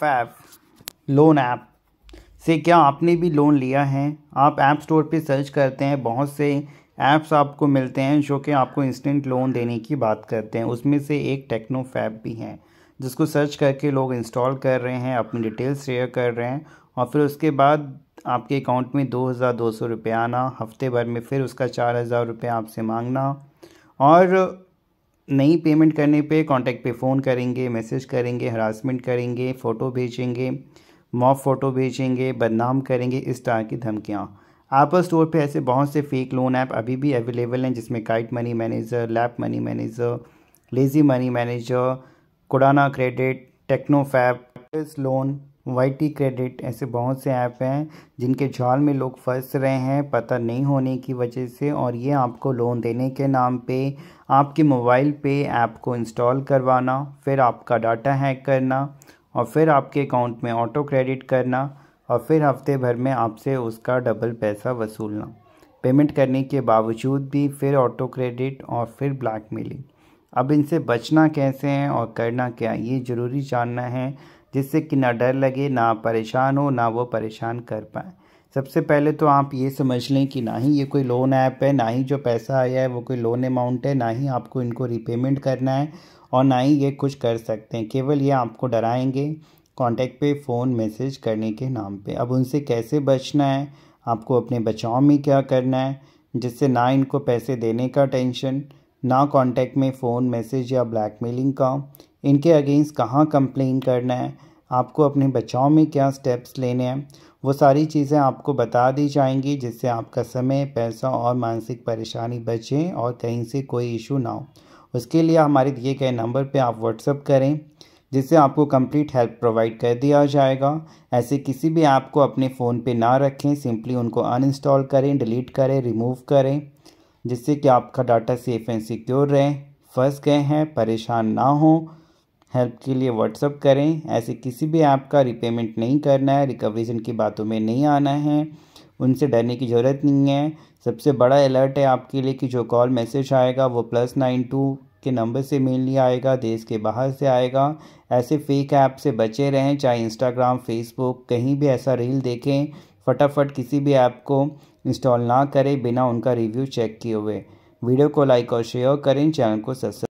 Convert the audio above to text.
fab loan app से क्या आपने भी लोन लिया है आप ऐप स्टोर पे सर्च करते हैं बहुत से ऐप्स आपको मिलते हैं जो कि आपको इंस्टेंट लोन देने की बात करते हैं उसमें से एक टेक्नो फैब भी है जिसको सर्च करके लोग इंस्टॉल कर रहे हैं अपनी डिटेल्स शेयर कर रहे हैं और फिर उसके बाद आपके अकाउंट में दो हज़ार दो सौ रुपये आना हफ्ते भर में फिर उसका चार हज़ार रुपये आपसे मांगना और नई पेमेंट करने पे कांटेक्ट पे फ़ोन करेंगे मैसेज करेंगे हरासमेंट करेंगे फ़ोटो भेजेंगे मॉफ फ़ोटो भेजेंगे बदनाम करेंगे इस तरह की धमकियाँ एप्पल स्टोर पे ऐसे बहुत से फेक लोन ऐप अभी भी अवेलेबल हैं जिसमें kite money manager lap money manager lazy money manager कुडाना credit technofab loan Y T credit ऐसे बहुत से ऐप हैं जिनके जाल में लोग फंस रहे हैं पता नहीं होने की वजह से और ये आपको लोन देने के नाम पे आपके मोबाइल पे ऐप को इंस्टॉल करवाना फिर आपका डाटा हैक करना और फिर आपके अकाउंट में ऑटो क्रेडिट करना और फिर हफ्ते भर में आपसे उसका डबल पैसा वसूलना पेमेंट करने के बावजूद भी फिर ऑटो क्रेडिट और फिर ब्लैक अब इनसे बचना कैसे हैं और करना क्या ये ज़रूरी जानना है जिससे कि ना डर लगे ना परेशान हो ना वो परेशान कर पाए सबसे पहले तो आप ये समझ लें कि ना ही ये कोई लोन ऐप है ना ही जो पैसा आया है वो कोई लोन अमाउंट है ना ही आपको इनको रिपेमेंट करना है और ना ही ये कुछ कर सकते हैं केवल ये आपको डराएंगे कॉन्टैक्ट पे फ़ोन मैसेज करने के नाम पे अब उनसे कैसे बचना है आपको अपने बचाव में क्या करना है जिससे ना इनको पैसे देने का टेंशन ना कांटेक्ट में फ़ोन मैसेज या ब्लैकमेलिंग का इनके अगेंस्ट कहाँ कंप्लेन करना है आपको अपने बचाव में क्या स्टेप्स लेने हैं वो सारी चीज़ें आपको बता दी जाएंगी जिससे आपका समय पैसा और मानसिक परेशानी बचें और कहीं से कोई इशू ना हो उसके लिए हमारे दिए गए नंबर पे आप व्हाट्सअप करें जिससे आपको कंप्लीट हेल्प प्रोवाइड कर दिया जाएगा ऐसे किसी भी ऐप को अपने फ़ोन पे ना रखें सिंपली उनको अनइंस्टॉल करें डिलीट करें रिमूव करें जिससे कि आपका डाटा सेफ़ एंड सिक्योर रहे फंस गए हैं परेशान ना हो हेल्प के लिए व्हाट्सअप करें ऐसे किसी भी ऐप का रिपेमेंट नहीं करना है रिकवरीजन की बातों में नहीं आना है उनसे डरने की ज़रूरत नहीं है सबसे बड़ा अलर्ट है आपके लिए कि जो कॉल मैसेज आएगा वो प्लस नाइन टू के नंबर से मेनली आएगा देश के बाहर से आएगा ऐसे फेक ऐप से बचे रहें चाहे इंस्टाग्राम फेसबुक कहीं भी ऐसा रील देखें फटाफट किसी भी ऐप को इंस्टॉल ना करें बिना उनका रिव्यू चेक किए हुए वीडियो को लाइक और शेयर करें चैनल को सब्सक्राइब